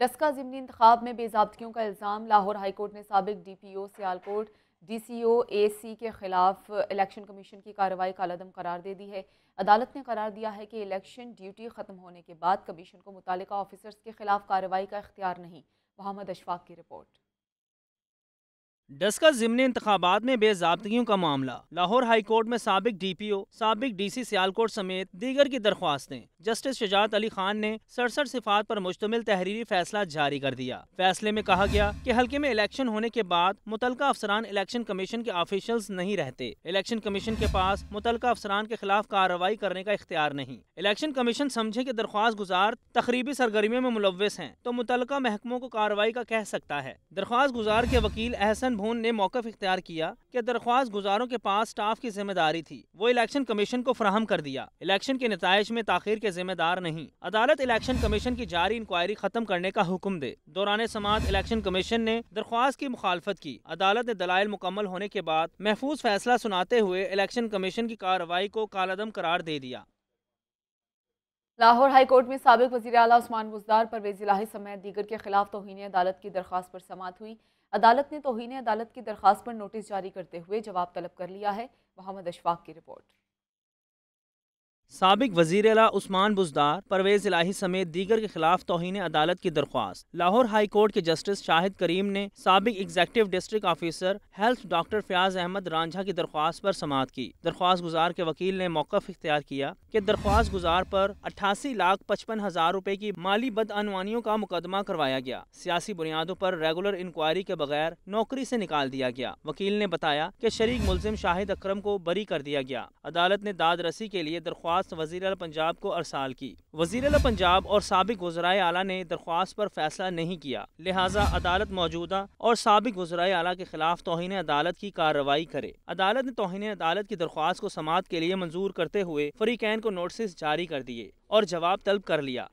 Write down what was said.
डस्का ज़मनी इंतबाब में बेजाबतियों का इल्ज़ाम लाहौर हाईकोर्ट ने सबक D P O Sialkot D C O A C के ख़िलाफ़ इलेक्शन कमीशन की कार्रवाई लदम करार दे दी है अदालत ने करार दिया है कि इलेक्शन ड्यूटी ख़त्म होने के बाद कमीशन को मुतल ऑफिसर्स के ख़िलाफ़ कार्रवाई का इख्तियार नहीं मोहम्मद अशफाक की रिपोर्ट डस्का जिमनी इंतबात में बेजाबतगियों का मामला लाहौर हाई कोर्ट में सबक डी पी ओ सबक डी सी सियालकोट समेत दीगर की दरख्वास्तें जस्टिस शजात अली खान ने सड़सठ सिफात पर मुश्तमिल तहरीरी फैसला जारी कर दिया फैसले में कहा गया कि हल्के में इलेक्शन होने के बाद मुतल अफसरान इलेक्शन कमीशन के ऑफिशल्स नहीं रहते इलेक्शन कमीशन के पास मुतल अफसरान के खिलाफ कार्रवाई करने का इख्तियार नहीं इलेक्शन कमीशन समझे की दरख्वास्त गुजार तकरीबी सरगर्मियों में मुलविस है तो मुतल महकमों को कार्रवाई का कह सकता है दरख्वास्त गुजार के वकील एहसन भून ने मौकफ इख्तियार किया कि दरख्वास्त गुजारों के पास स्टाफ की जिम्मेदारी थी वो इलेक्शन कमीशन को फ्राहम कर दिया इलेक्शन के नतज में ताखिर के जिम्मेदार नहीं अदालत इलेक्शन कमीशन की जारी इंक्वायरी खत्म करने का हुक्म दे दौरान समाज इलेक्शन कमीशन ने दरख्वास्त की मुखालफत की अदालत ने दलाइल मुकम्मल होने के बाद महफूज फैसला सुनाते हुए इलेक्शन कमीशन की कार्रवाई को कालादम करार दे दिया लाहौर हाई कोर्ट में सबक वजी अला उस्मान बुजदार परवेज इलाही समेत दीगर के खिलाफ तोहनी अदालत की दरख्वास्त पर समात हुई अदालत ने तोहनी अदालत की दरख्वास्त पर नोटिस जारी करते हुए जवाब तलब कर लिया है मोहम्मद अशफाक की रिपोर्ट सबक वजीर अला उस्मान बुजदार परवेज इलाही समेत दीगर के खिलाफ तोहन अदालत की दरख्वास्त लाहौर हाई कोर्ट के जस्टिस शाहिद करीम ने सबक executive district officer health doctor Fayyaz Ahmed Ranjha की दरख्वास्त पर समात की दरख्वास्त गुजार के वकील ने मौकफ इख्तियार किया कि दरख्वास्त गुजार पर अट्ठासी लाख पचपन हजार रुपए की माली बदअनवानियों का मुकदमा करवाया गया सियासी बुनियादों पर रेगुलर इंक्वायरी के बगैर नौकरी से निकाल दिया गया वकील ने बताया कि शरीक मुलजिम शाहिद अक्रम को बरी कर दिया गया अदालत ने दाद रसी के लिए दरख्वास्त दरख्वास्त वजीर पंजाब को अरसाल की वजीर पंजाब और सबक वजराय अला ने दरख्वास्त पर फैसला नहीं किया लिहाजा अदालत मौजूदा और सबक वजराय अला के खिलाफ तोहन अदालत की कार्रवाई करे अदालत ने तोहन अदालत की दरख्वास्त को समात के लिए मंजूर करते हुए फरीकैन को नोटिस जारी कर दिए और जवाब तलब कर लिया